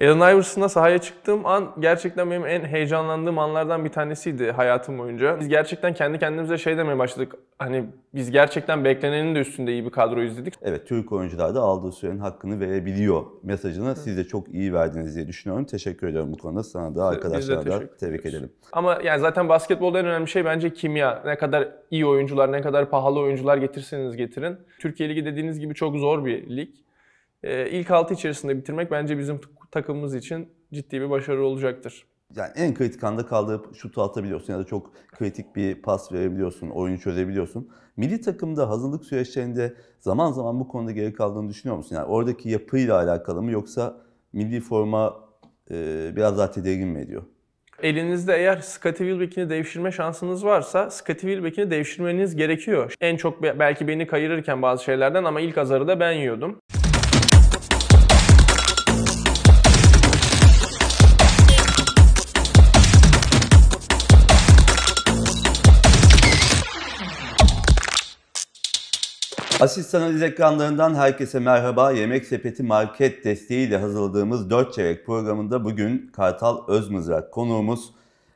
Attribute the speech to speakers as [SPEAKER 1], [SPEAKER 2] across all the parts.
[SPEAKER 1] Allen Iverson'la sahaya çıktığım an gerçekten benim en heyecanlandığım anlardan bir tanesiydi hayatım boyunca. Biz gerçekten kendi kendimize şey demeye başladık. Hani biz gerçekten beklenenin de üstünde iyi bir kadro izledik.
[SPEAKER 2] Evet, Türk oyuncular da aldığı sürenin hakkını verebiliyor mesajını Hı. siz de çok iyi verdiniz diye düşünüyorum. Teşekkür ediyorum bu konuda sana da arkadaşlara da tebrik edelim.
[SPEAKER 1] Ama yani zaten basketbolda en önemli şey bence kimya. Ne kadar iyi oyuncular, ne kadar pahalı oyuncular getirseniz getirin. Türkiye Ligi dediğiniz gibi çok zor bir lig. Ee, ilk altı içerisinde bitirmek bence bizim takımımız için ciddi bir başarı olacaktır.
[SPEAKER 2] Yani en kritik anda kaldığı şutu atabiliyorsun ya da çok kritik bir pas verebiliyorsun, oyunu çözebiliyorsun. Milli takımda hazırlık süreçlerinde zaman zaman bu konuda geri kaldığını düşünüyor musun? Yani oradaki yapıyla alakalı mı yoksa milli forma e, biraz daha tedirgin mi ediyor?
[SPEAKER 1] Elinizde eğer Scottie Wilbeck'ini devşirme şansınız varsa Scottie Wilbeck'ini devşirmeniz gerekiyor. En çok belki beni kayırırken bazı şeylerden ama ilk azarı da ben yiyordum.
[SPEAKER 2] Asist analiz ekranlarından herkese merhaba. Yemek Sepeti Market desteğiyle hazırladığımız 4 çeyrek programında bugün Kartal Özmızrak konuğumuz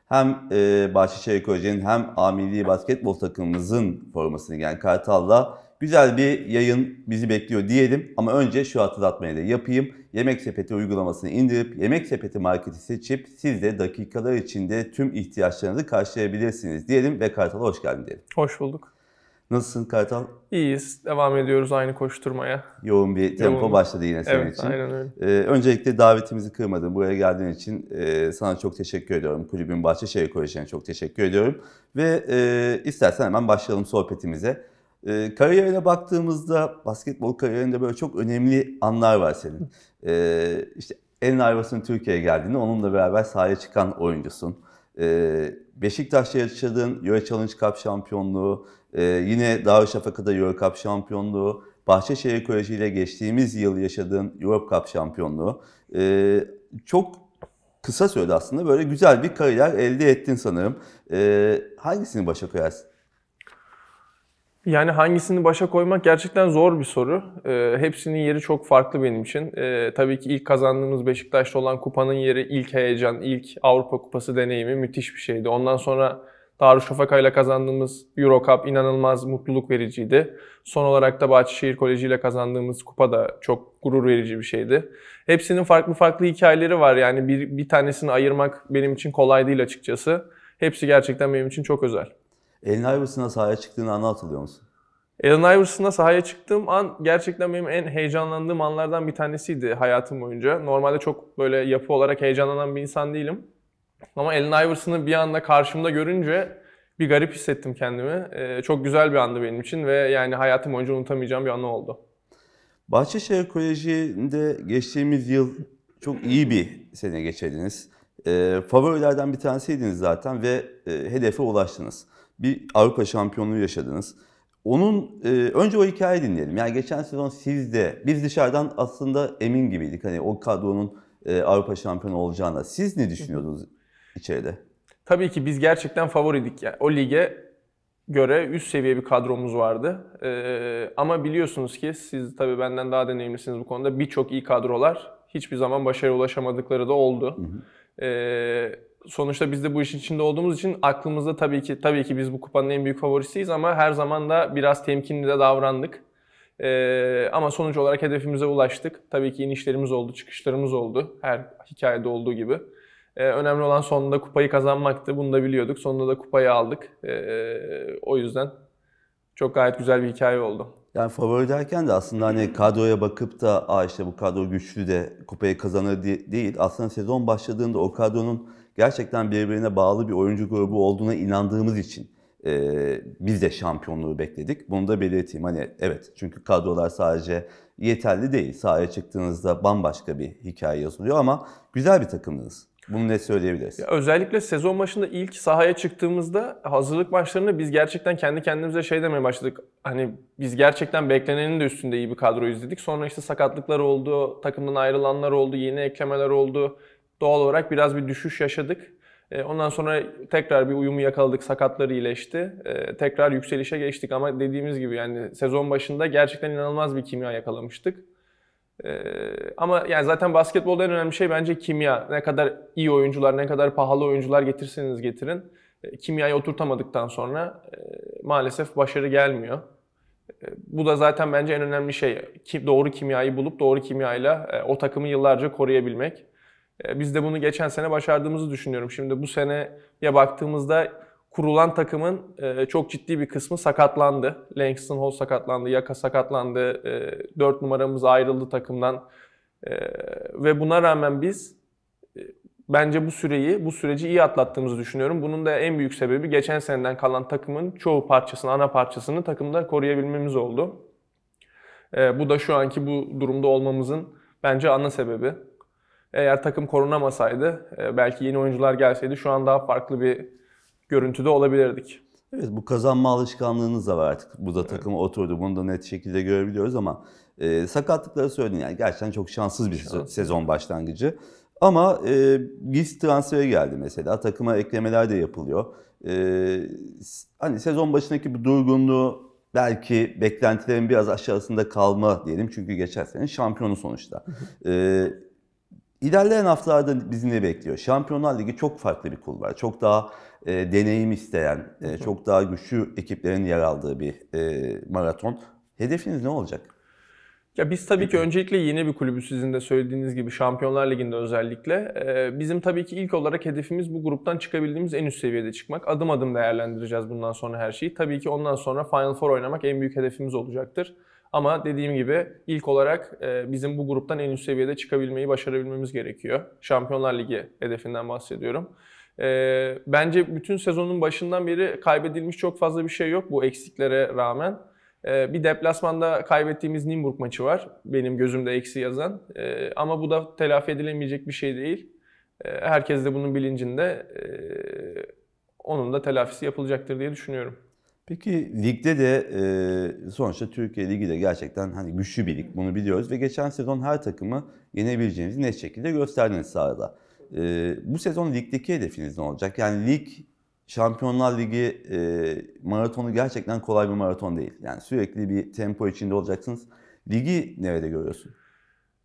[SPEAKER 2] hem e, Bahçeşehir Koleji'nin hem Amili basketbol takımımızın formasını giyen yani Kartal'la güzel bir yayın bizi bekliyor diyelim. Ama önce şu hatırlatmayı da yapayım. Yemek Sepeti uygulamasını indirip Yemek Sepeti Market'i seçip siz de dakikalar içinde tüm ihtiyaçlarınızı karşılayabilirsiniz diyelim ve Kartal'a hoş geldin diyelim. Hoş bulduk. Nasılsın Kartal?
[SPEAKER 1] İyiyiz. Devam ediyoruz aynı koşturmaya. Yoğun bir tempo Yoğun. başladı yine senin evet, için. Evet aynen öyle.
[SPEAKER 2] Ee, öncelikle davetimizi kırmadın. Buraya geldiğin için e, sana çok teşekkür ediyorum. Kulübün Bahçeşehir Koleji'ne çok teşekkür ediyorum. Ve e, istersen hemen başlayalım sohbetimize. E, kariyerine baktığımızda basketbol kariyerinde böyle çok önemli anlar var senin. E, işte en Iverson Türkiye'ye geldiğinde onunla beraber sahaya çıkan oyuncusun. Ee, Beşiktaş'ta yaşadığın Euro Challenge Cup şampiyonluğu, e, yine Davut Darüşşafaka'da Euro Cup şampiyonluğu, Bahçeşehir Koleji ile geçtiğimiz yıl yaşadığın Euro Cup şampiyonluğu. Ee, çok kısa söyledi aslında böyle güzel bir kariyer elde ettin sanırım. Ee, hangisini başa koyarsın?
[SPEAKER 1] Yani hangisini başa koymak gerçekten zor bir soru. E, hepsinin yeri çok farklı benim için. E, tabii ki ilk kazandığımız Beşiktaş'ta olan kupanın yeri ilk heyecan, ilk Avrupa Kupası deneyimi müthiş bir şeydi. Ondan sonra Darüşşafaka ile kazandığımız Euro Cup inanılmaz mutluluk vericiydi. Son olarak da Bahçeşehir Koleji ile kazandığımız kupa da çok gurur verici bir şeydi. Hepsinin farklı farklı hikayeleri var. Yani bir, bir tanesini ayırmak benim için kolay değil açıkçası. Hepsi gerçekten benim için çok özel.
[SPEAKER 2] Allen Iverson'a sahaya çıktığın anı hatırlıyor musun?
[SPEAKER 1] Allen Iverson'la sahaya çıktığım an gerçekten benim en heyecanlandığım anlardan bir tanesiydi hayatım boyunca. Normalde çok böyle yapı olarak heyecanlanan bir insan değilim. Ama Allen Iverson'ı bir anda karşımda görünce bir garip hissettim kendimi. Ee, çok güzel bir andı benim için ve yani hayatım boyunca unutamayacağım bir anı oldu.
[SPEAKER 2] Bahçeşehir Koleji'nde geçtiğimiz yıl çok iyi bir sene geçirdiniz. Ee, favorilerden bir tanesiydiniz zaten ve e, hedefe ulaştınız bir Avrupa şampiyonluğu yaşadınız. Onun e, önce o hikayeyi dinleyelim. Yani geçen sezon sizde biz dışarıdan aslında emin gibiydik hani o kadronun e, Avrupa şampiyonu olacağına. Siz ne düşünüyordunuz içeride?
[SPEAKER 1] Tabii ki biz gerçekten favoriydik. Yani o lige göre üst seviye bir kadromuz vardı. Ee, ama biliyorsunuz ki siz tabii benden daha deneyimlisiniz bu konuda. Birçok iyi kadrolar hiçbir zaman başarıya ulaşamadıkları da oldu. Hı hı. Ee, sonuçta biz de bu işin içinde olduğumuz için aklımızda tabii ki tabii ki biz bu kupanın en büyük favorisiyiz ama her zaman da biraz temkinli de davrandık. Ee, ama sonuç olarak hedefimize ulaştık. Tabii ki inişlerimiz oldu, çıkışlarımız oldu. Her hikayede olduğu gibi. Ee, önemli olan sonunda kupayı kazanmaktı. Bunu da biliyorduk. Sonunda da kupayı aldık. Ee, o yüzden çok gayet güzel bir hikaye oldu.
[SPEAKER 2] Yani favori derken de aslında hani kadroya bakıp da Aa işte bu kadro güçlü de kupayı kazanır diye değil. Aslında sezon başladığında o kadronun gerçekten birbirine bağlı bir oyuncu grubu olduğuna inandığımız için e, biz de şampiyonluğu bekledik. Bunu da belirteyim. Hani evet çünkü kadrolar sadece yeterli değil. Sahaya çıktığınızda bambaşka bir hikaye yazılıyor ama güzel bir takımınız. Bunu ne söyleyebiliriz?
[SPEAKER 1] Ya özellikle sezon başında ilk sahaya çıktığımızda hazırlık maçlarında biz gerçekten kendi kendimize şey demeye başladık. Hani biz gerçekten beklenenin de üstünde iyi bir kadro izledik. Sonra işte sakatlıklar oldu, takımdan ayrılanlar oldu, yeni eklemeler oldu doğal olarak biraz bir düşüş yaşadık. E, ondan sonra tekrar bir uyumu yakaladık, sakatları iyileşti. E, tekrar yükselişe geçtik ama dediğimiz gibi yani sezon başında gerçekten inanılmaz bir kimya yakalamıştık. E, ama yani zaten basketbolda en önemli şey bence kimya. Ne kadar iyi oyuncular, ne kadar pahalı oyuncular getirseniz getirin. Kimyayı oturtamadıktan sonra maalesef başarı gelmiyor. Bu da zaten bence en önemli şey. Doğru kimyayı bulup doğru kimyayla o takımı yıllarca koruyabilmek. E, biz de bunu geçen sene başardığımızı düşünüyorum. Şimdi bu seneye baktığımızda kurulan takımın e, çok ciddi bir kısmı sakatlandı. Langston Hall sakatlandı, Yaka sakatlandı, 4 e, numaramız ayrıldı takımdan. Ve buna rağmen biz bence bu süreyi, bu süreci iyi atlattığımızı düşünüyorum. Bunun da en büyük sebebi geçen seneden kalan takımın çoğu parçasını, ana parçasını takımda koruyabilmemiz oldu. Bu da şu anki bu durumda olmamızın bence ana sebebi. Eğer takım korunamasaydı, e, belki yeni oyuncular gelseydi şu an daha farklı bir görüntüde olabilirdik.
[SPEAKER 2] Evet bu kazanma alışkanlığınız da var artık. Bu da evet. oturdu. Bunu da net şekilde görebiliyoruz ama e, sakatlıkları söyledin. Yani gerçekten çok şanssız bir Şans. sezon başlangıcı. Ama e, biz transfere geldi mesela. Takıma eklemeler de yapılıyor. E, hani sezon başındaki bu durgunluğu belki beklentilerin biraz aşağısında kalma diyelim. Çünkü geçen sene şampiyonu sonuçta. e, İlerleyen haftalarda bizi ne bekliyor? Şampiyonlar Ligi çok farklı bir kulvar. Çok daha e, deneyim isteyen, e, çok daha güçlü ekiplerin yer aldığı bir e, maraton. Hedefiniz ne olacak?
[SPEAKER 1] Ya biz tabii ki öncelikle yeni bir kulübü sizin de söylediğiniz gibi Şampiyonlar Ligi'nde özellikle. E, bizim tabii ki ilk olarak hedefimiz bu gruptan çıkabildiğimiz en üst seviyede çıkmak. Adım adım değerlendireceğiz bundan sonra her şeyi. Tabii ki ondan sonra Final Four oynamak en büyük hedefimiz olacaktır. Ama dediğim gibi ilk olarak e, bizim bu gruptan en üst seviyede çıkabilmeyi başarabilmemiz gerekiyor. Şampiyonlar Ligi hedefinden bahsediyorum. E, bence bütün sezonun başından beri kaybedilmiş çok fazla bir şey yok bu eksiklere rağmen. E, bir deplasmanda kaybettiğimiz Nimburg maçı var. Benim gözümde eksi yazan. Ama bu da telafi edilemeyecek bir şey değil. Herkes de bunun bilincinde. Onun da telafisi yapılacaktır diye düşünüyorum.
[SPEAKER 2] Peki ligde de e, sonuçta Türkiye Ligi de gerçekten hani güçlü bir lig bunu biliyoruz ve geçen sezon her takımı yenebileceğinizi net şekilde gösterdiniz sahada. E, bu sezon ligdeki hedefiniz ne olacak? Yani lig Şampiyonlar Ligi e, maratonu gerçekten kolay bir maraton değil. Yani sürekli bir tempo içinde olacaksınız. Ligi nerede görüyorsun?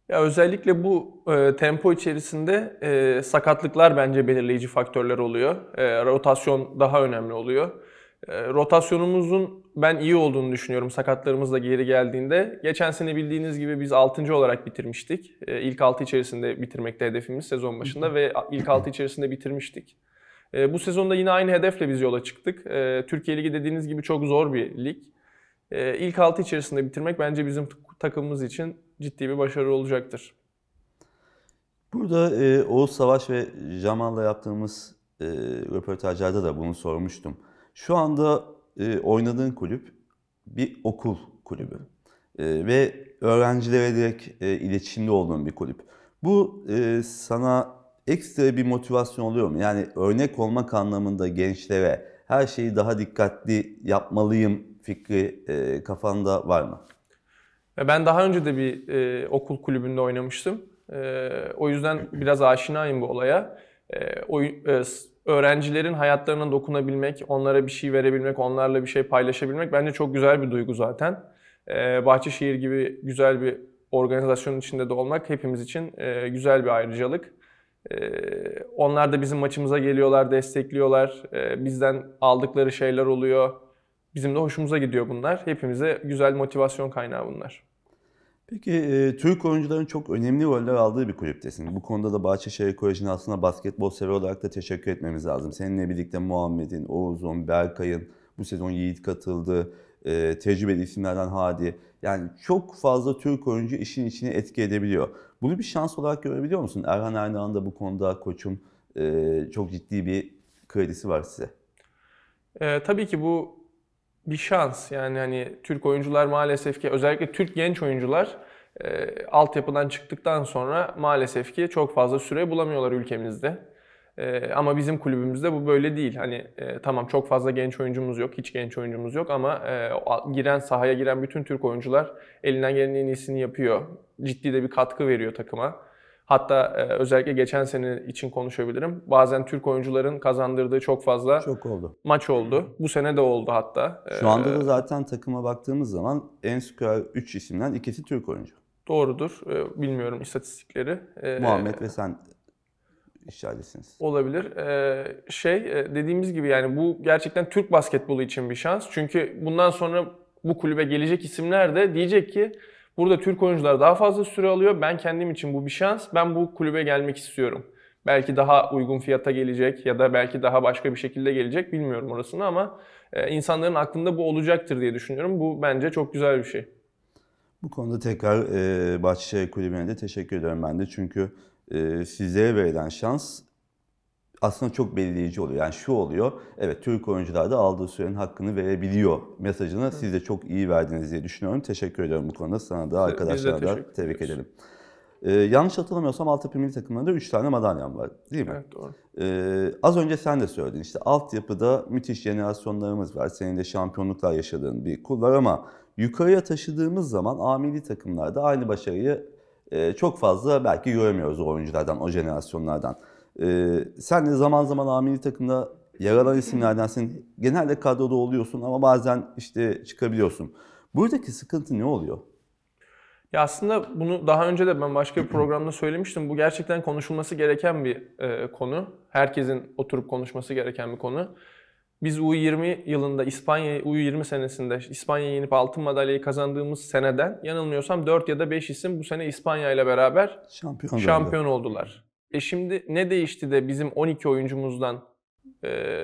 [SPEAKER 1] Ya özellikle bu e, tempo içerisinde e, sakatlıklar bence belirleyici faktörler oluyor. E, rotasyon daha önemli oluyor. Ee, rotasyonumuzun ben iyi olduğunu düşünüyorum sakatlarımız da geri geldiğinde. Geçen sene bildiğiniz gibi biz 6. olarak bitirmiştik. Ee, ilk 6 içerisinde bitirmekte hedefimiz sezon başında ve ilk 6 içerisinde bitirmiştik. Ee, bu sezonda yine aynı hedefle biz yola çıktık. Türkiye Ligi dediğiniz gibi çok zor bir lig. İlk 6 içerisinde bitirmek bence bizim takımımız için ciddi bir başarı olacaktır.
[SPEAKER 2] Burada e, Oğuz Savaş ve Jamal'la yaptığımız e, röportajlarda da bunu sormuştum şu anda e, oynadığın kulüp bir okul kulübü e, ve öğrencilere direkt e, iletişimde olduğun bir kulüp. Bu e, sana ekstra bir motivasyon oluyor mu? Yani örnek olmak anlamında gençlere her şeyi daha dikkatli yapmalıyım fikri e, kafanda var mı?
[SPEAKER 1] Ben daha önce de bir e, okul kulübünde oynamıştım. E, o yüzden biraz aşinayım bu olaya. E, oy, e, öğrencilerin hayatlarına dokunabilmek, onlara bir şey verebilmek, onlarla bir şey paylaşabilmek bence çok güzel bir duygu zaten. Ee, Bahçeşehir gibi güzel bir organizasyonun içinde de olmak hepimiz için e, güzel bir ayrıcalık. Ee, onlar da bizim maçımıza geliyorlar, destekliyorlar. Ee, bizden aldıkları şeyler oluyor. Bizim de hoşumuza gidiyor bunlar. Hepimize güzel motivasyon kaynağı bunlar.
[SPEAKER 2] Peki e, Türk oyuncuların çok önemli roller aldığı bir kulüptesin. Bu konuda da Bahçeşehir Koleji'ne aslında basketbol sever olarak da teşekkür etmemiz lazım. Seninle birlikte Muhammed'in, Oğuz'un, Berkay'ın, bu sezon Yiğit katıldı, e, tecrübeli isimlerden Hadi. Yani çok fazla Türk oyuncu işin içine etki edebiliyor. Bunu bir şans olarak görebiliyor musun? Erhan Erdoğan da bu konuda koçun e, çok ciddi bir kredisi var size.
[SPEAKER 1] E, tabii ki bu bir şans. Yani hani Türk oyuncular maalesef ki özellikle Türk genç oyuncular e, altyapıdan çıktıktan sonra maalesef ki çok fazla süre bulamıyorlar ülkemizde. E, ama bizim kulübümüzde bu böyle değil. Hani e, tamam çok fazla genç oyuncumuz yok, hiç genç oyuncumuz yok ama e, giren sahaya giren bütün Türk oyuncular elinden gelen en iyisini yapıyor. Ciddi de bir katkı veriyor takıma. Hatta e, özellikle geçen sene için konuşabilirim. Bazen Türk oyuncuların kazandırdığı çok fazla çok oldu. maç oldu. Bu sene de oldu hatta. Şu anda e, da
[SPEAKER 2] zaten takıma baktığımız zaman en skorer 3 isimden ikisi Türk oyuncu.
[SPEAKER 1] Doğrudur. E, bilmiyorum istatistikleri. E, Muhammed ve sen işaretlisiniz. Olabilir. Ee, şey e, dediğimiz gibi yani bu gerçekten Türk basketbolu için bir şans. Çünkü bundan sonra bu kulübe gelecek isimler de diyecek ki Burada Türk oyuncular daha fazla süre alıyor. Ben kendim için bu bir şans. Ben bu kulübe gelmek istiyorum. Belki daha uygun fiyata gelecek ya da belki daha başka bir şekilde gelecek bilmiyorum orasını ama e, insanların aklında bu olacaktır diye düşünüyorum. Bu bence çok güzel bir şey.
[SPEAKER 2] Bu konuda tekrar e, Bahçeşehir Kulübü'ne de teşekkür ederim ben de. Çünkü e, size verilen şans aslında çok belirleyici oluyor. Yani şu oluyor, evet Türk oyuncular da aldığı sürenin hakkını verebiliyor mesajını Hı. siz de çok iyi verdiniz diye düşünüyorum. Teşekkür ediyorum bu konuda sana da arkadaşlara da tebrik edelim. Ee, yanlış hatırlamıyorsam altyapı milli takımlarında 3 tane madalyam var değil mi? Evet doğru. Ee, az önce sen de söyledin işte altyapıda müthiş jenerasyonlarımız var. Senin de şampiyonluklar yaşadığın bir kul var ama yukarıya taşıdığımız zaman A milli takımlarda aynı başarıyı e, çok fazla belki göremiyoruz o oyunculardan, o jenerasyonlardan. Ee, sen de zaman zaman amiri takımda yer alan isimlerdensin. Genelde kadroda oluyorsun ama bazen işte çıkabiliyorsun. Buradaki sıkıntı ne oluyor?
[SPEAKER 1] Ya aslında bunu daha önce de ben başka bir programda söylemiştim. Bu gerçekten konuşulması gereken bir e, konu. Herkesin oturup konuşması gereken bir konu. Biz U20 yılında İspanya U20 senesinde İspanya'yı yenip altın madalyayı kazandığımız seneden yanılmıyorsam 4 ya da 5 isim bu sene İspanya ile beraber şampiyon, şampiyon oldular. E şimdi ne değişti de bizim 12 oyuncumuzdan e,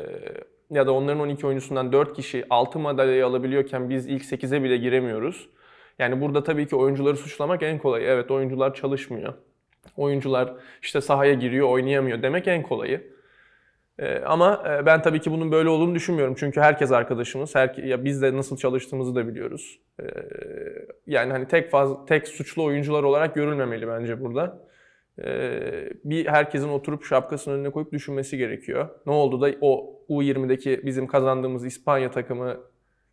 [SPEAKER 1] ya da onların 12 oyuncusundan 4 kişi 6 madalyayı alabiliyorken biz ilk 8'e bile giremiyoruz. Yani burada tabii ki oyuncuları suçlamak en kolayı. Evet oyuncular çalışmıyor. Oyuncular işte sahaya giriyor, oynayamıyor demek en kolayı. Ee, ama e, ben tabii ki bunun böyle olduğunu düşünmüyorum. Çünkü herkes arkadaşımız. Her, ya biz de nasıl çalıştığımızı da biliyoruz. Ee, yani hani tek faz, tek suçlu oyuncular olarak görülmemeli bence burada. Ee, bir herkesin oturup şapkasının önüne koyup düşünmesi gerekiyor. Ne oldu da o U20'deki bizim kazandığımız İspanya takımı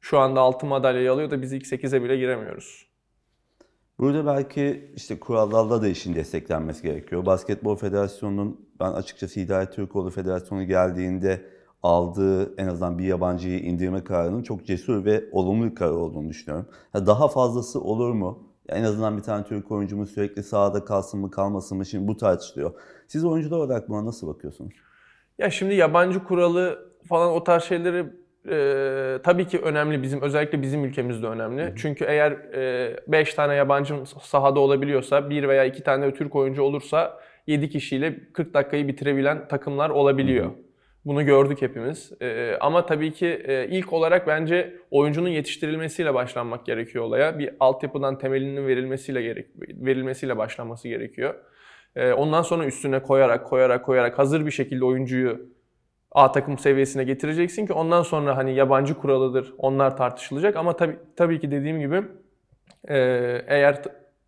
[SPEAKER 1] şu anda 6 madalyayı alıyor da biz ilk 8'e bile giremiyoruz.
[SPEAKER 2] Burada belki işte kurallarda da işin desteklenmesi gerekiyor. Basketbol Federasyonu'nun ben açıkçası Hidayet Türkoğlu Federasyonu geldiğinde aldığı en azından bir yabancıyı indirme kararının çok cesur ve olumlu bir karar olduğunu düşünüyorum. Daha fazlası olur mu? en azından bir tane Türk oyuncumuz sürekli sahada kalsın mı kalmasın mı şimdi bu tartışılıyor. Siz oyuncular olarak buna nasıl bakıyorsunuz?
[SPEAKER 1] Ya şimdi yabancı kuralı falan o tarz şeyleri e, tabii ki önemli bizim özellikle bizim ülkemizde önemli. Hı hı. Çünkü eğer 5 e, tane yabancı sahada olabiliyorsa bir veya iki tane Türk oyuncu olursa 7 kişiyle 40 dakikayı bitirebilen takımlar olabiliyor. Hı hı. Bunu gördük hepimiz. E, ama tabii ki e, ilk olarak bence oyuncunun yetiştirilmesiyle başlanmak gerekiyor olaya. Bir altyapıdan temelinin verilmesiyle gerek verilmesiyle başlanması gerekiyor. E, ondan sonra üstüne koyarak koyarak koyarak hazır bir şekilde oyuncuyu A takım seviyesine getireceksin ki ondan sonra hani yabancı kuralıdır onlar tartışılacak ama tabii tabii ki dediğim gibi e, eğer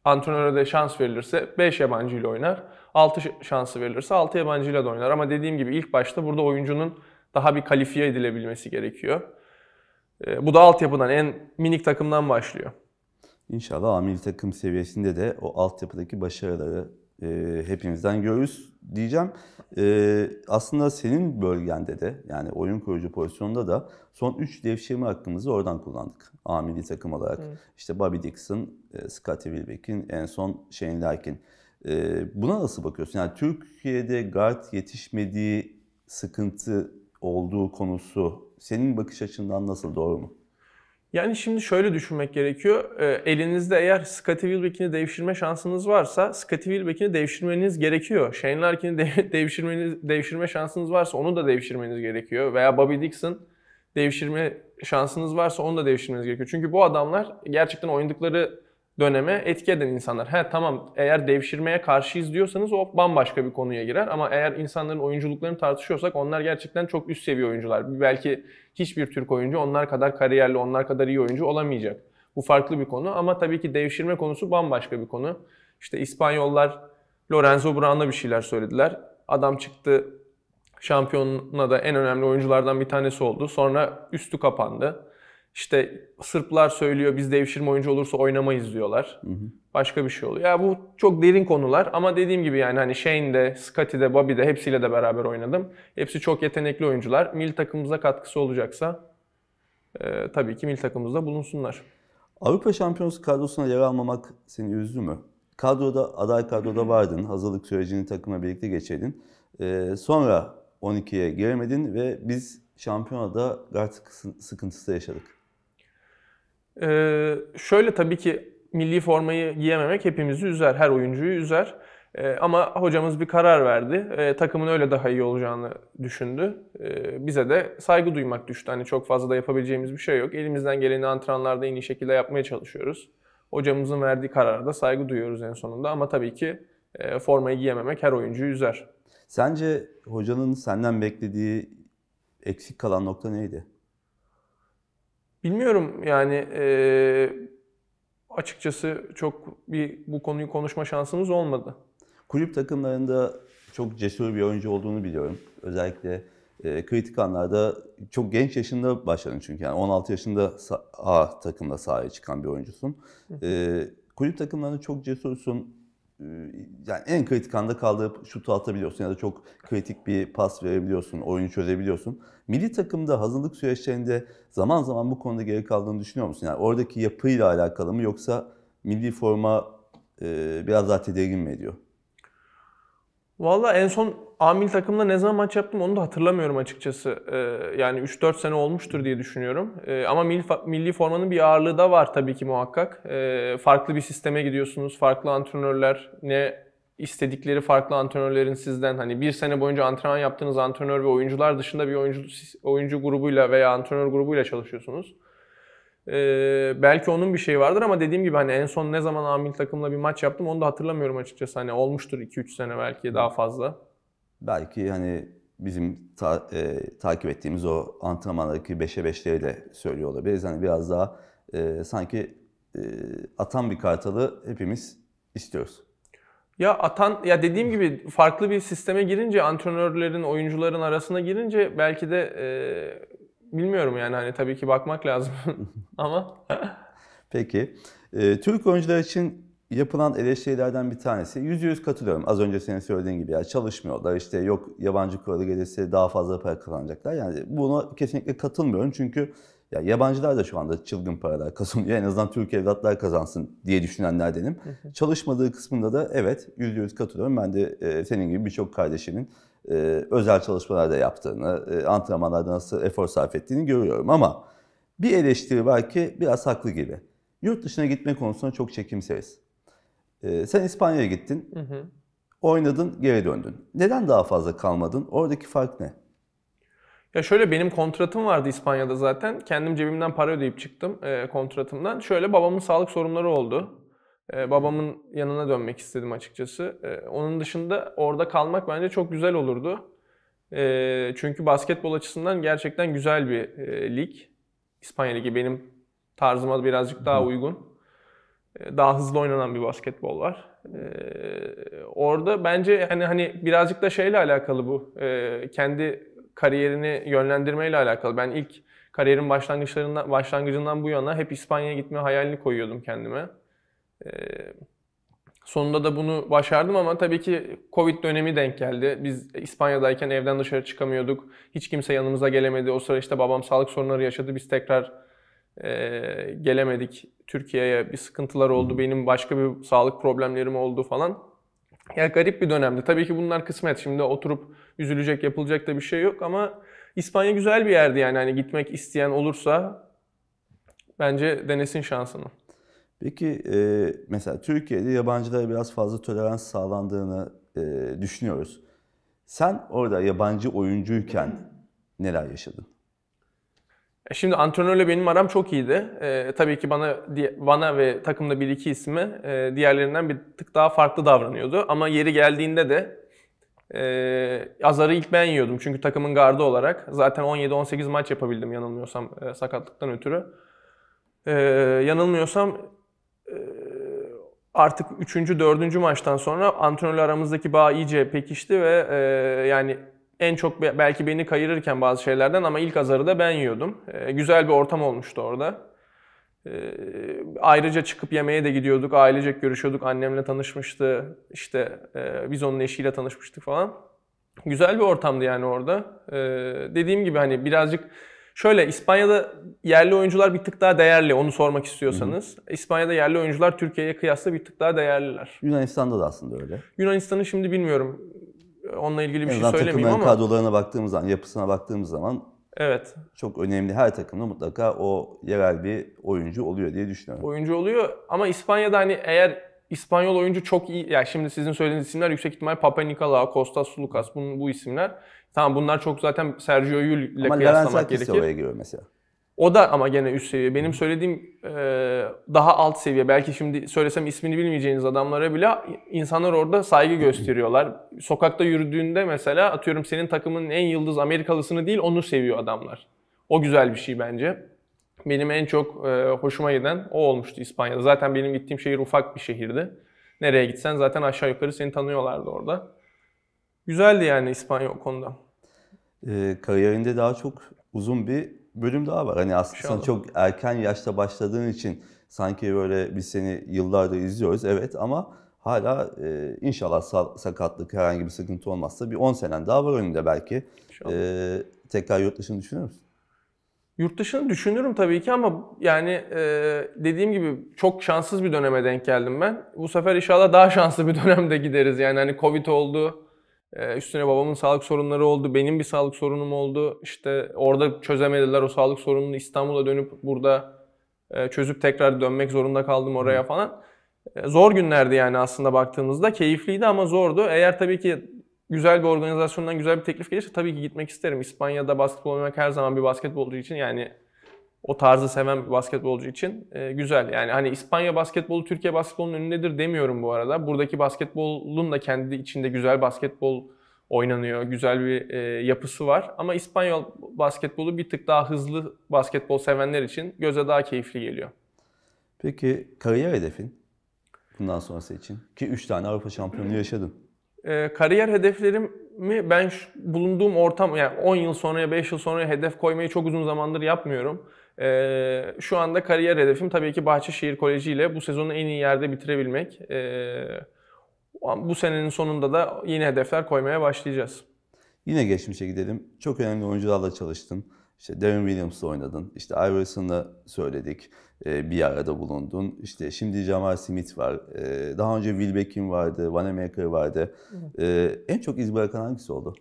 [SPEAKER 1] antrenöre de şans verilirse 5 yabancı ile oynar. 6 şansı verilirse 6 yabancıyla da oynar. Ama dediğim gibi ilk başta burada oyuncunun daha bir kalifiye edilebilmesi gerekiyor. Ee, bu da altyapıdan en minik takımdan başlıyor.
[SPEAKER 2] İnşallah amil takım seviyesinde de o altyapıdaki başarıları e, hepimizden görürüz diyeceğim. E, aslında senin bölgende de yani oyun kurucu pozisyonunda da son 3 devşirme hakkımızı oradan kullandık. Amili takım olarak. Evet. İşte Bobby Dixon, e, Scottie Wilbeck'in en son Shane Larkin. Ee, buna nasıl bakıyorsun? Yani Türkiye'de guard yetişmediği sıkıntı olduğu konusu senin bakış açından nasıl doğru mu?
[SPEAKER 1] Yani şimdi şöyle düşünmek gerekiyor. Ee, elinizde eğer Scottie Wilbeck'ini devşirme şansınız varsa Scottie Wilbeck'ini devşirmeniz gerekiyor. Shane Larkin'i dev, devşirmeniz, devşirme şansınız varsa onu da devşirmeniz gerekiyor. Veya Bobby Dixon devşirme şansınız varsa onu da devşirmeniz gerekiyor. Çünkü bu adamlar gerçekten oynadıkları döneme etki eden insanlar. He tamam eğer devşirmeye karşıyız diyorsanız o bambaşka bir konuya girer ama eğer insanların oyunculuklarını tartışıyorsak onlar gerçekten çok üst seviye oyuncular. Belki hiçbir Türk oyuncu onlar kadar kariyerli, onlar kadar iyi oyuncu olamayacak. Bu farklı bir konu ama tabii ki devşirme konusu bambaşka bir konu. İşte İspanyollar Lorenzo Brown'a bir şeyler söylediler. Adam çıktı şampiyonuna da en önemli oyunculardan bir tanesi oldu. Sonra üstü kapandı. İşte Sırplar söylüyor biz devşirme oyuncu olursa oynamayız diyorlar. Hı hı. Başka bir şey oluyor. Ya bu çok derin konular ama dediğim gibi yani hani Shane'de, Scotty'de, Bobby'de hepsiyle de beraber oynadım. Hepsi çok yetenekli oyuncular. Mil takımımıza katkısı olacaksa e, tabii ki mil takımımızda bulunsunlar.
[SPEAKER 2] Avrupa Şampiyonası kadrosuna yer almamak seni üzdü mü? Kadroda, aday kadroda vardın. Hazırlık sürecini takıma birlikte geçirdin. E, sonra 12'ye giremedin ve biz şampiyonada artık sıkıntısı yaşadık.
[SPEAKER 1] Ee, şöyle tabii ki milli formayı giyememek hepimizi üzer, her oyuncuyu üzer. Ee, ama hocamız bir karar verdi. Ee, takımın öyle daha iyi olacağını düşündü. Ee, bize de saygı duymak düştü. Hani çok fazla da yapabileceğimiz bir şey yok. Elimizden geleni antrenlarda en iyi şekilde yapmaya çalışıyoruz. Hocamızın verdiği karara da saygı duyuyoruz en sonunda. Ama tabii ki e, formayı giyememek her oyuncuyu üzer.
[SPEAKER 2] Sence hocanın senden beklediği eksik kalan nokta neydi?
[SPEAKER 1] Bilmiyorum yani e, açıkçası çok bir bu konuyu konuşma şansımız olmadı. Kulüp takımlarında çok
[SPEAKER 2] cesur bir oyuncu olduğunu biliyorum. Özellikle e, kritik anlarda çok genç yaşında başladın çünkü yani 16 yaşında A takımda sahaya çıkan bir oyuncusun. E, kulüp takımlarında çok cesursun e, yani en kritik anda kaldırıp şutu atabiliyorsun ya da çok kritik bir pas verebiliyorsun, oyunu çözebiliyorsun. Milli takımda hazırlık süreçlerinde zaman zaman bu konuda geri kaldığını düşünüyor musun? Yani oradaki yapıyla alakalı mı yoksa milli forma e, biraz daha tedirgin mi ediyor?
[SPEAKER 1] Valla en son Amil takımla ne zaman maç yaptım onu da hatırlamıyorum açıkçası. Ee, yani 3-4 sene olmuştur diye düşünüyorum. Ee, ama milli, milli formanın bir ağırlığı da var tabii ki muhakkak. Ee, farklı bir sisteme gidiyorsunuz. Farklı antrenörler ne istedikleri farklı antrenörlerin sizden hani bir sene boyunca antrenman yaptığınız antrenör ve oyuncular dışında bir oyuncu oyuncu grubuyla veya antrenör grubuyla çalışıyorsunuz. Ee, belki onun bir şeyi vardır ama dediğim gibi hani en son ne zaman Amil takımla bir maç yaptım onu da hatırlamıyorum açıkçası. Hani olmuştur 2-3 sene belki daha fazla.
[SPEAKER 2] Belki hani bizim ta, e, takip ettiğimiz o antrenmandaki 5'e 5'leri de söylüyor olabiliriz. Hani biraz daha e, sanki e, atan bir kartalı hepimiz istiyoruz.
[SPEAKER 1] Ya atan ya dediğim gibi farklı bir sisteme girince antrenörlerin, oyuncuların arasına girince belki de e, bilmiyorum yani hani tabii ki bakmak lazım ama.
[SPEAKER 2] Peki. E, Türk oyuncular için yapılan eleştirilerden bir tanesi. yüz yüz katılıyorum. Az önce senin söylediğin gibi. Yani çalışmıyorlar. işte yok yabancı kuralı gelirse daha fazla para kazanacaklar. Yani buna kesinlikle katılmıyorum. Çünkü ya yabancılar da şu anda çılgın paralar kazanıyor. En azından Türk evlatlar kazansın diye düşünenlerdenim. Çalışmadığı kısmında da evet yüz yüz katılıyorum. Ben de e, senin gibi birçok kardeşimin e, özel çalışmalarda yaptığını, e, antrenmanlarda nasıl efor sarf ettiğini görüyorum ama bir eleştiri var ki biraz haklı gibi. Yurt dışına gitme konusunda çok çekimseriz. E, sen İspanya'ya gittin, hı hı. oynadın, geri döndün. Neden daha fazla kalmadın? Oradaki fark ne?
[SPEAKER 1] Ya şöyle benim kontratım vardı İspanya'da zaten. Kendim cebimden para ödeyip çıktım e, kontratımdan. Şöyle babamın sağlık sorunları oldu. Ee, babamın yanına dönmek istedim açıkçası. Ee, onun dışında orada kalmak bence çok güzel olurdu. Ee, çünkü basketbol açısından gerçekten güzel bir e, lig. İspanya Ligi benim tarzıma birazcık daha uygun. daha hızlı oynanan bir basketbol var. orada bence hani hani birazcık da şeyle alakalı bu. kendi kariyerini yönlendirmeyle alakalı. Ben ilk kariyerin başlangıçlarından başlangıcından bu yana hep İspanya'ya gitme hayalini koyuyordum kendime. Ee, sonunda da bunu başardım ama tabii ki Covid dönemi denk geldi. Biz İspanya'dayken evden dışarı çıkamıyorduk. Hiç kimse yanımıza gelemedi. O sıra işte babam sağlık sorunları yaşadı. Biz tekrar e, gelemedik Türkiye'ye. Bir sıkıntılar oldu. Benim başka bir sağlık problemlerim oldu falan. Ya garip bir dönemdi. Tabii ki bunlar kısmet. Şimdi oturup üzülecek, yapılacak da bir şey yok ama İspanya güzel bir yerdi yani. Hani gitmek isteyen olursa bence denesin şansını.
[SPEAKER 2] Peki e, mesela Türkiye'de yabancılara biraz fazla tolerans sağlandığını e, düşünüyoruz. Sen orada yabancı oyuncuyken neler yaşadın?
[SPEAKER 1] E, şimdi antrenörle benim aram çok iyiydi. Ee, tabii ki bana bana ve takımda bir iki ismi e, diğerlerinden bir tık daha farklı davranıyordu. Ama yeri geldiğinde de e, azarı ilk ben yiyordum. Çünkü takımın gardı olarak. Zaten 17-18 maç yapabildim yanılmıyorsam e, sakatlıktan ötürü. E, yanılmıyorsam ee, artık 3. 4. maçtan sonra antrenörle aramızdaki bağ iyice pekişti ve e, yani en çok belki beni kayırırken bazı şeylerden ama ilk azarı da ben yiyordum. E, güzel bir ortam olmuştu orada. E, ayrıca çıkıp yemeğe de gidiyorduk, ailecek görüşüyorduk. Annemle tanışmıştı, işte e, biz onun eşiyle tanışmıştık falan. Güzel bir ortamdı yani orada. E, dediğim gibi hani birazcık Şöyle İspanya'da yerli oyuncular bir tık daha değerli onu sormak istiyorsanız. Hı hı. İspanya'da yerli oyuncular Türkiye'ye kıyasla bir tık daha değerliler.
[SPEAKER 2] Yunanistan'da da aslında öyle.
[SPEAKER 1] Yunanistan'ı şimdi bilmiyorum. Onunla ilgili bir en şey söylemeyeyim ama.
[SPEAKER 2] kadrolarına baktığımız zaman, yapısına baktığımız zaman Evet. Çok önemli. Her takımda mutlaka o yerel bir oyuncu oluyor diye düşünüyorum.
[SPEAKER 1] Oyuncu oluyor ama İspanya'da hani eğer İspanyol oyuncu çok iyi. Ya yani şimdi sizin söylediğiniz isimler yüksek ihtimal Papa Nicola, Costa Sulukas. bunun bu isimler. Tamam bunlar çok zaten Sergio Yul ile ama kıyaslamak gerekir. Ama giriyor mesela. O da ama gene üst seviye. Benim söylediğim e, daha alt seviye. Belki şimdi söylesem ismini bilmeyeceğiniz adamlara bile insanlar orada saygı gösteriyorlar. Sokakta yürüdüğünde mesela atıyorum senin takımın en yıldız Amerikalısını değil onu seviyor adamlar. O güzel bir şey bence benim en çok e, hoşuma giden o olmuştu İspanya'da. Zaten benim gittiğim şehir ufak bir şehirdi. Nereye gitsen zaten aşağı yukarı seni tanıyorlardı orada. Güzeldi yani İspanya o konuda.
[SPEAKER 2] E, kariyerinde daha çok uzun bir bölüm daha var. Hani aslında sen çok erken yaşta başladığın için sanki böyle biz seni yıllardır izliyoruz evet ama hala e, inşallah sakatlık herhangi bir sıkıntı olmazsa bir 10 senen daha var önünde belki. E, tekrar yurt dışını düşünür müsün?
[SPEAKER 1] Yurt dışını düşünürüm tabii ki ama yani e, dediğim gibi çok şanssız bir döneme denk geldim ben. Bu sefer inşallah daha şanslı bir dönemde gideriz. Yani hani Covid oldu, e, üstüne babamın sağlık sorunları oldu, benim bir sağlık sorunum oldu. İşte orada çözemediler o sağlık sorununu İstanbul'a dönüp burada e, çözüp tekrar dönmek zorunda kaldım oraya falan. E, zor günlerdi yani aslında baktığımızda. Keyifliydi ama zordu. Eğer tabii ki güzel bir organizasyondan güzel bir teklif gelirse tabii ki gitmek isterim. İspanya'da basketbol oynamak her zaman bir basketbolcu için yani o tarzı seven bir basketbolcu için e, güzel. Yani hani İspanya basketbolu Türkiye basketbolunun önündedir demiyorum bu arada. Buradaki basketbolun da kendi içinde güzel basketbol oynanıyor. Güzel bir e, yapısı var. Ama İspanyol basketbolu bir tık daha hızlı basketbol sevenler için göze daha keyifli geliyor.
[SPEAKER 2] Peki kariyer hedefin bundan sonrası için? Ki 3 tane Avrupa şampiyonluğu yaşadın
[SPEAKER 1] e, kariyer hedeflerimi ben şu, bulunduğum ortam yani 10 yıl sonraya 5 yıl sonraya hedef koymayı çok uzun zamandır yapmıyorum. E, şu anda kariyer hedefim tabii ki Bahçeşehir Koleji ile bu sezonu en iyi yerde bitirebilmek. E, bu senenin sonunda da yeni hedefler koymaya başlayacağız.
[SPEAKER 2] Yine geçmişe gidelim. Çok önemli oyuncularla çalıştın. İşte Darren Williams'la oynadın. İşte Iverson'la söyledik. E, bir arada bulundun. İşte şimdi Jamal Smith var. E, daha önce Will Beckham vardı. Vanamaker vardı. E, en çok iz bırakan hangisi oldu?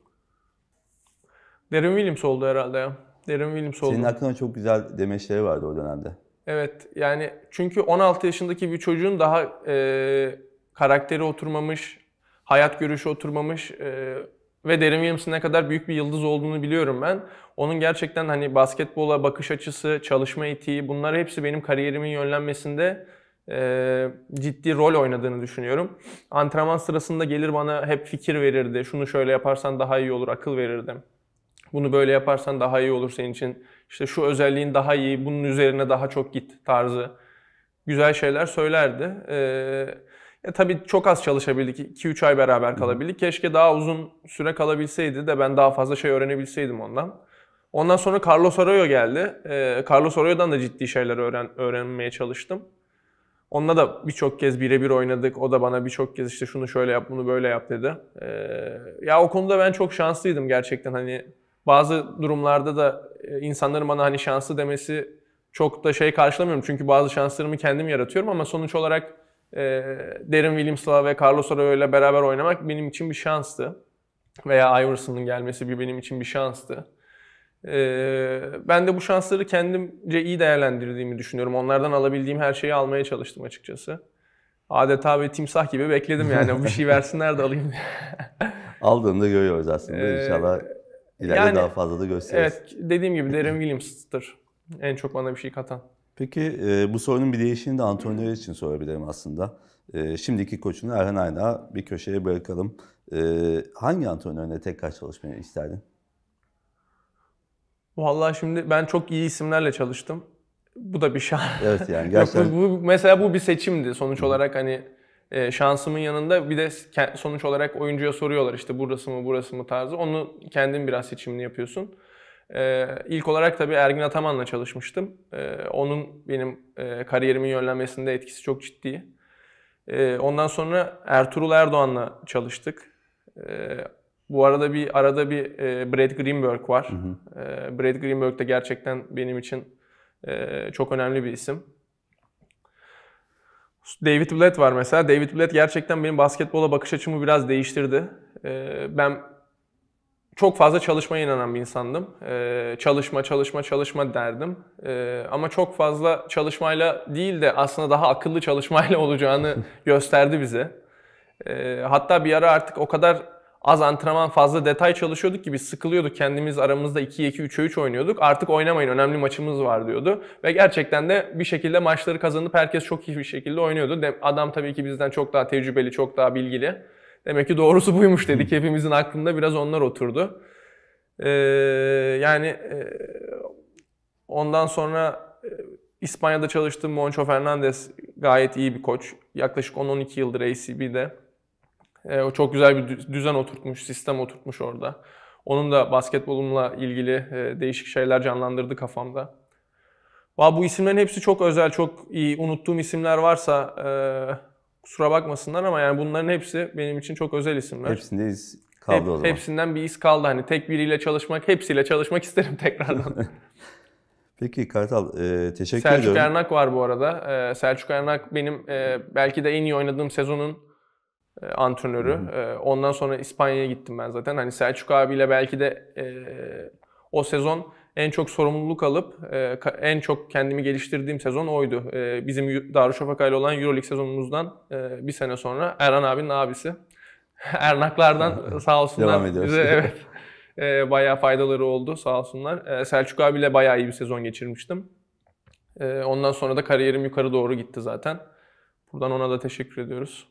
[SPEAKER 1] Darren Williams oldu herhalde ya. Darren Williams oldu. Senin hakkında
[SPEAKER 2] çok güzel demeçleri vardı o dönemde.
[SPEAKER 1] Evet yani çünkü 16 yaşındaki bir çocuğun daha e, karakteri oturmamış, hayat görüşü oturmamış, e, ve Derin Williams'ın ne kadar büyük bir yıldız olduğunu biliyorum ben. Onun gerçekten hani basketbola bakış açısı, çalışma etiği bunlar hepsi benim kariyerimin yönlenmesinde e, ciddi rol oynadığını düşünüyorum. Antrenman sırasında gelir bana hep fikir verirdi. Şunu şöyle yaparsan daha iyi olur, akıl verirdim. Bunu böyle yaparsan daha iyi olur senin için. İşte şu özelliğin daha iyi, bunun üzerine daha çok git tarzı güzel şeyler söylerdi. Ee, e, tabii çok az çalışabildik. 2-3 ay beraber kalabildik. Keşke daha uzun süre kalabilseydi de ben daha fazla şey öğrenebilseydim ondan. Ondan sonra Carlos Arroyo geldi. E, Carlos Arroyo'dan da ciddi şeyler öğren öğrenmeye çalıştım. Onunla da birçok kez birebir oynadık. O da bana birçok kez işte şunu şöyle yap, bunu böyle yap dedi. Ee, ya o konuda ben çok şanslıydım gerçekten. Hani bazı durumlarda da e, insanların bana hani şanslı demesi çok da şey karşılamıyorum. Çünkü bazı şanslarımı kendim yaratıyorum ama sonuç olarak e, ee, Derin Williams'la ve Carlos Arroyo ile beraber oynamak benim için bir şanstı. Veya Iverson'un gelmesi bir benim için bir şanstı. E, ben de bu şansları kendimce iyi değerlendirdiğimi düşünüyorum. Onlardan alabildiğim her şeyi almaya çalıştım açıkçası. Adeta bir timsah gibi bekledim yani. bir şey versinler de alayım
[SPEAKER 2] Aldığında görüyoruz aslında. Ee, İnşallah ileride yani, daha fazla da gösteririz.
[SPEAKER 1] Evet dediğim gibi Derin Williams'tır en çok bana bir şey katan.
[SPEAKER 2] Peki e, bu sorunun bir değişini de antrenörler için sorabilirim aslında. E, şimdiki koçunu Erhan Ayna bir köşeye bırakalım. E, hangi antrenörle tekrar çalışmayı isterdin?
[SPEAKER 1] Vallahi şimdi ben çok iyi isimlerle çalıştım. Bu da bir şans. Evet yani gerçekten. bu, bu, mesela bu bir seçimdi sonuç Hı. olarak hani e, şansımın yanında bir de sonuç olarak oyuncuya soruyorlar işte burası mı burası mı tarzı. Onu kendin biraz seçimini yapıyorsun. Ee, ilk olarak tabii Ergin Ataman'la çalışmıştım. Ee, onun benim e, kariyerimin yönlenmesinde etkisi çok ciddi. Ee, ondan sonra Ertuğrul Erdoğan'la çalıştık. Ee, bu arada bir arada bir e, Brad Greenberg var. Hı hı. E, Brad Greenberg de gerçekten benim için e, çok önemli bir isim. David Blatt var mesela. David Blatt gerçekten benim basketbola bakış açımı biraz değiştirdi. E, ben çok fazla çalışmaya inanan bir insandım. Ee, çalışma, çalışma, çalışma derdim. Ee, ama çok fazla çalışmayla değil de aslında daha akıllı çalışmayla olacağını gösterdi bize. Ee, hatta bir ara artık o kadar az antrenman fazla detay çalışıyorduk ki biz sıkılıyorduk. Kendimiz aramızda 2'ye 2, 3'e 3 oynuyorduk. Artık oynamayın önemli maçımız var diyordu. Ve gerçekten de bir şekilde maçları kazanıp herkes çok iyi bir şekilde oynuyordu. Adam tabii ki bizden çok daha tecrübeli, çok daha bilgili. Demek ki doğrusu buymuş dedik. Hepimizin aklında biraz onlar oturdu. Ee, yani e, ondan sonra e, İspanya'da çalıştığım Moncho Fernandez gayet iyi bir koç. Yaklaşık 10-12 yıldır ACB'de. E, o çok güzel bir düzen oturtmuş, sistem oturtmuş orada. Onun da basketbolumla ilgili e, değişik şeyler canlandırdı kafamda. Va bu isimlerin hepsi çok özel, çok iyi. Unuttuğum isimler varsa e, Kusura bakmasınlar ama yani bunların hepsi benim için çok özel isimler. Hepsinde iz kaldı Hep, o zaman. Hepsinden bir iz kaldı. Hani tek biriyle çalışmak, hepsiyle çalışmak isterim tekrardan.
[SPEAKER 2] Peki Kartal e, teşekkür Selçuk ediyorum. Selçuk
[SPEAKER 1] Ernak var bu arada. E, Selçuk Ernak benim e, belki de en iyi oynadığım sezonun e, antrenörü. E, ondan sonra İspanya'ya gittim ben zaten. Hani Selçuk abiyle belki de e, o sezon en çok sorumluluk alıp e, en çok kendimi geliştirdiğim sezon oydu. E, bizim Darüşşafaka ile olan Euroleague sezonumuzdan e, bir sene sonra Erhan abinin abisi. Ernaklardan sağ olsunlar bize evet, e, bayağı faydaları oldu sağ olsunlar. Selçuk abiyle bayağı iyi bir sezon geçirmiştim. ondan sonra da kariyerim yukarı doğru gitti zaten. Buradan ona da teşekkür ediyoruz.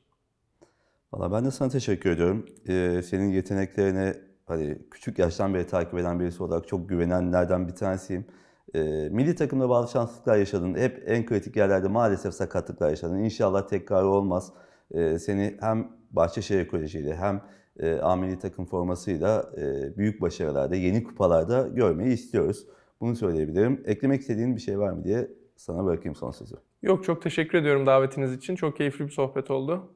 [SPEAKER 2] Valla ben de sana teşekkür ediyorum. Ee, senin yeteneklerine, hani küçük yaştan beri takip eden birisi olarak çok güvenenlerden bir tanesiyim. E, milli takımda bazı şanssızlıklar yaşadın. Hep en kritik yerlerde maalesef sakatlıklar yaşadın. İnşallah tekrar olmaz. E, seni hem Bahçeşehir Koleji ile hem e, A milli takım formasıyla e, büyük başarılarda, yeni kupalarda görmeyi istiyoruz. Bunu söyleyebilirim. Eklemek istediğin bir şey var mı diye sana bırakayım son sözü.
[SPEAKER 1] Yok çok teşekkür ediyorum davetiniz için. Çok keyifli bir sohbet oldu.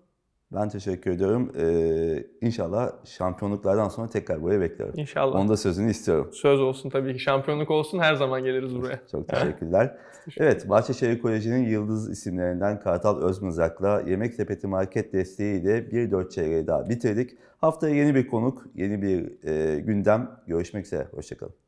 [SPEAKER 2] Ben teşekkür ediyorum. Ee, inşallah şampiyonluklardan sonra tekrar buraya bekliyorum. İnşallah. Onun da sözünü istiyorum.
[SPEAKER 1] Söz olsun tabii ki. Şampiyonluk olsun her zaman geliriz buraya. Çok
[SPEAKER 2] teşekkürler. evet Bahçeşehir Koleji'nin yıldız isimlerinden Kartal Özmızak'la Yemek Sepeti Market desteğiyle 1-4 çeyreği daha bitirdik. Haftaya yeni bir konuk, yeni bir e, gündem. Görüşmek üzere. Hoşçakalın.